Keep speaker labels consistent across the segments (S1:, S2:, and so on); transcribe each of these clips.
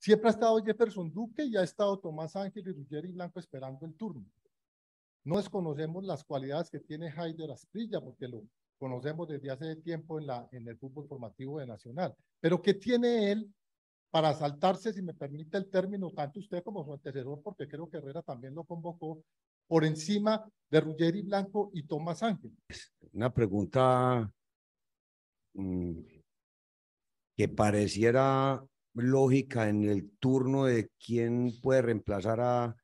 S1: Siempre ha estado Jefferson Duque y ha estado Tomás Ángel y Ruggieri Blanco esperando el turno. No desconocemos las cualidades que tiene Heider Asprilla, porque lo conocemos desde hace tiempo en, la, en el fútbol formativo de Nacional. Pero ¿qué tiene él para saltarse, si me permite el término, tanto usted como su antecesor, porque creo que Herrera también lo convocó, por encima de Ruggeri Blanco y Tomás Ángel?
S2: Una pregunta mm, que pareciera lógica en el turno de quién puede reemplazar a,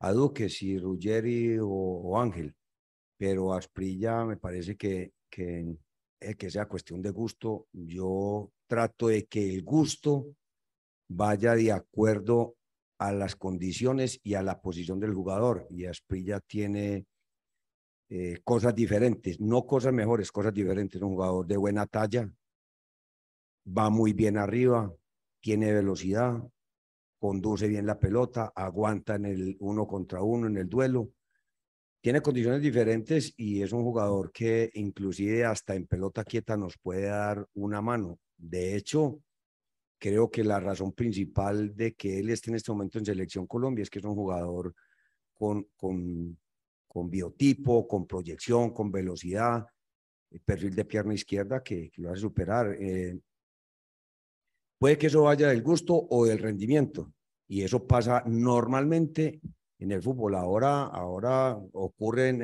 S2: a Duque, si Ruggeri o, Ángel. Pero a Asprilla me parece que, que, eh, que sea cuestión de gusto. Yo trato de que el gusto vaya de acuerdo a las condiciones y a la posición del jugador. Y Asprilla tiene eh, cosas diferentes, no cosas mejores, cosas diferentes. Un jugador de buena talla, va muy bien arriba, tiene velocidad, conduce bien la pelota, aguanta en el uno contra uno, en el duelo. Tiene condiciones diferentes y es un jugador que inclusive hasta en pelota quieta nos puede dar una mano. De hecho, creo que la razón principal de que él esté en este momento en Selección Colombia es que es un jugador con, con, biotipo, con proyección, con velocidad, eh, perfil de pierna izquierda que, lo hace superar. Eh, Puede que eso vaya del gusto o del rendimiento. Y eso pasa normalmente en el fútbol. Ahora, ahora ocurren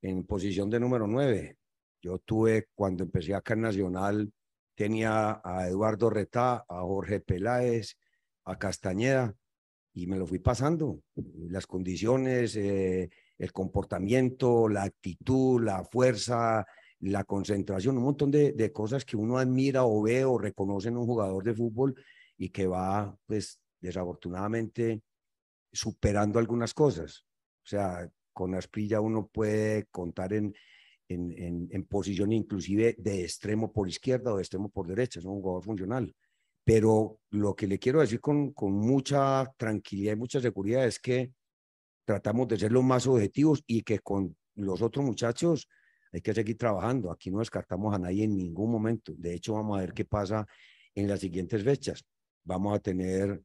S2: en, posición de número 9. Yo tuve, cuando empecé acá en Nacional, tenía a Eduardo Retá, a Jorge Peláez, a Castañeda, y me lo fui pasando. Las condiciones, eh, el comportamiento, la actitud, la fuerza, la concentración, un montón de, cosas que uno admira o ve o reconoce en un jugador de fútbol y que va, pues, desafortunadamente superando algunas cosas. O sea, con Asprilla uno puede contar en, en, posición inclusive de extremo por izquierda o de extremo por derecha, es un jugador funcional. Pero lo que le quiero decir con, con mucha tranquilidad y mucha seguridad es que tratamos de ser los más objetivos y que con los otros muchachos hay que seguir trabajando. Aquí no descartamos a nadie en ningún momento. De hecho, vamos a ver qué pasa en las siguientes fechas. Vamos a tener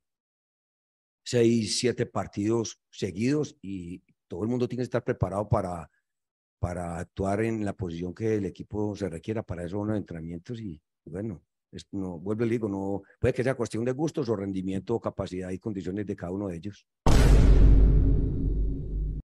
S2: seis, siete partidos seguidos y todo el mundo tiene que estar preparado para, para actuar en la posición que el equipo se requiera. Para eso unos entrenamientos y, bueno, es, no, vuelvo el digo, no, puede que sea cuestión de gustos o rendimiento, o capacidad y condiciones de cada uno de ellos.